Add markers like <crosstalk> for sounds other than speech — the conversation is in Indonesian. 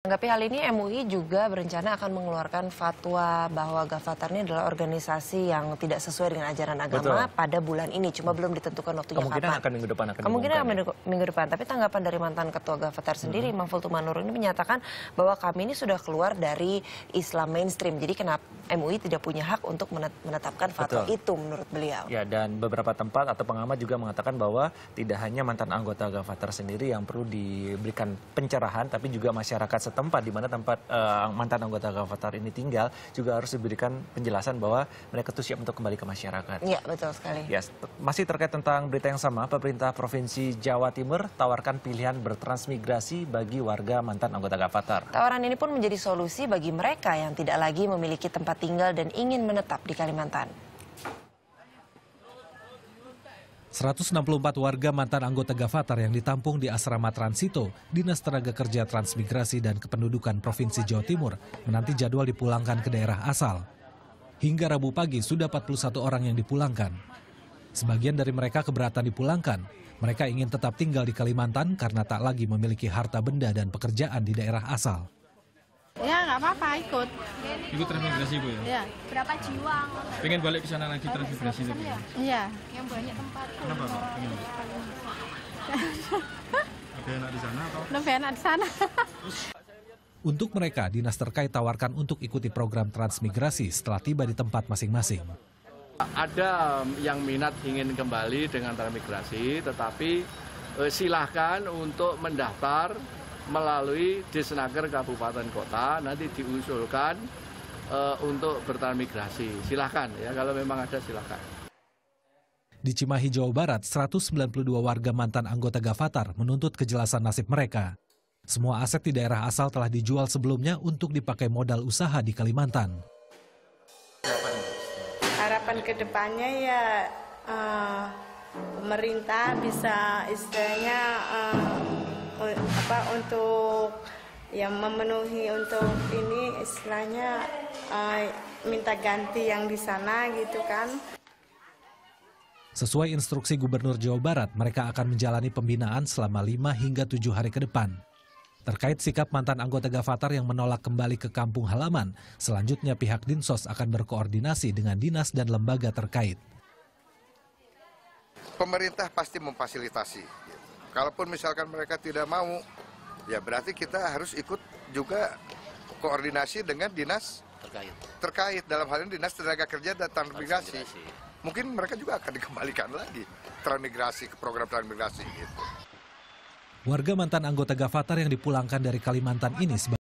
Menanggapi hal ini, MUI juga berencana akan mengeluarkan fatwa bahwa Gavatar ini adalah organisasi yang tidak sesuai dengan ajaran agama Betul. pada bulan ini. Cuma belum ditentukan waktunya Kemungkinan kapan. Kemungkinan akan minggu depan akan Kemungkinan akan ya. minggu, minggu depan. Tapi tanggapan dari mantan Ketua Gavatar mm-hmm. sendiri, -hmm. Mahfud Tumanur ini menyatakan bahwa kami ini sudah keluar dari Islam mainstream. Jadi kenapa MUI tidak punya hak untuk menetapkan fatwa Betul. itu menurut beliau. Ya, dan beberapa tempat atau pengamat juga mengatakan bahwa tidak hanya mantan anggota Gavatar sendiri yang perlu diberikan pencerahan, tapi juga masyarakat setempat di mana tempat uh, mantan anggota Gavatar ini tinggal juga harus diberikan penjelasan bahwa mereka itu siap untuk kembali ke masyarakat. Iya, betul sekali. Yes. Masih terkait tentang berita yang sama, pemerintah Provinsi Jawa Timur tawarkan pilihan bertransmigrasi bagi warga mantan anggota Gavatar. Tawaran ini pun menjadi solusi bagi mereka yang tidak lagi memiliki tempat tinggal dan ingin menetap di Kalimantan. 164 warga mantan anggota Gavatar yang ditampung di asrama Transito, Dinas Tenaga Kerja Transmigrasi dan Kependudukan Provinsi Jawa Timur, menanti jadwal dipulangkan ke daerah asal. Hingga Rabu pagi sudah 41 orang yang dipulangkan. Sebagian dari mereka keberatan dipulangkan. Mereka ingin tetap tinggal di Kalimantan karena tak lagi memiliki harta benda dan pekerjaan di daerah asal ya nggak apa-apa ikut ikut transmigrasi bu ya? ya berapa jiwa pengen balik ke sana lagi transmigrasi itu iya. iya yang banyak tempat kenapa pak pengen <laughs> lebih enak di sana atau lebih enak di sana Untuk mereka, dinas terkait tawarkan untuk ikuti program transmigrasi setelah tiba di tempat masing-masing. Ada yang minat ingin kembali dengan transmigrasi, tetapi eh, silahkan untuk mendaftar melalui Desnaker Kabupaten Kota nanti diusulkan e, untuk bertransmigrasi. Silahkan ya kalau memang ada silahkan. Di Cimahi, Jawa Barat, 192 warga mantan anggota Gavatar menuntut kejelasan nasib mereka. Semua aset di daerah asal telah dijual sebelumnya untuk dipakai modal usaha di Kalimantan. Harapan kedepannya ya uh, pemerintah bisa istilahnya uh, apa untuk yang memenuhi untuk ini istilahnya uh, minta ganti yang di sana gitu kan. Sesuai instruksi Gubernur Jawa Barat, mereka akan menjalani pembinaan selama 5 hingga 7 hari ke depan. Terkait sikap mantan anggota Gavatar yang menolak kembali ke kampung halaman, selanjutnya pihak Dinsos akan berkoordinasi dengan dinas dan lembaga terkait. Pemerintah pasti memfasilitasi Kalaupun misalkan mereka tidak mau, ya berarti kita harus ikut juga koordinasi dengan dinas terkait. Terkait dalam hal ini dinas tenaga kerja dan transmigrasi. Mungkin mereka juga akan dikembalikan lagi transmigrasi ke program transmigrasi gitu. Warga mantan anggota Gavatar yang dipulangkan dari Kalimantan ini sebagai